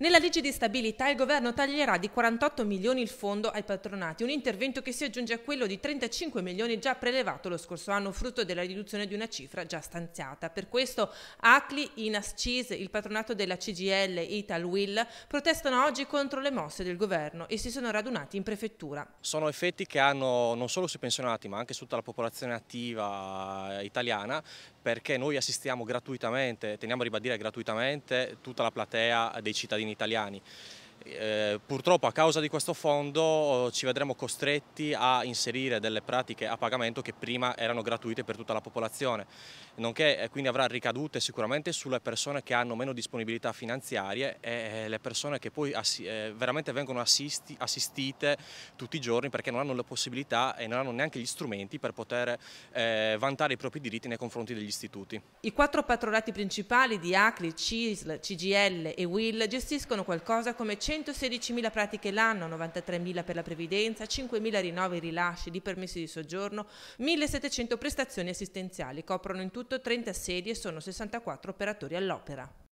Nella legge di stabilità il governo taglierà di 48 milioni il fondo ai patronati, un intervento che si aggiunge a quello di 35 milioni già prelevato lo scorso anno, frutto della riduzione di una cifra già stanziata. Per questo ACLI, INAS CIS, il patronato della CGL e Italwill protestano oggi contro le mosse del governo e si sono radunati in prefettura. Sono effetti che hanno non solo sui pensionati ma anche su tutta la popolazione attiva italiana perché noi assistiamo gratuitamente, teniamo a ribadire gratuitamente, tutta la platea dei cittadini italiani. Eh, purtroppo a causa di questo fondo oh, ci vedremo costretti a inserire delle pratiche a pagamento che prima erano gratuite per tutta la popolazione, nonché eh, quindi avrà ricadute sicuramente sulle persone che hanno meno disponibilità finanziarie e eh, le persone che poi eh, veramente vengono assisti, assistite tutti i giorni perché non hanno le possibilità e non hanno neanche gli strumenti per poter eh, vantare i propri diritti nei confronti degli istituti. I quattro patronati principali di ACLI, CISL, CGL e WIL gestiscono qualcosa come 100 116.000 pratiche l'anno, 93.000 per la previdenza, 5.000 rinnovi e rilasci di permessi di soggiorno, 1.700 prestazioni assistenziali, coprono in tutto 30 sedi e sono 64 operatori all'opera.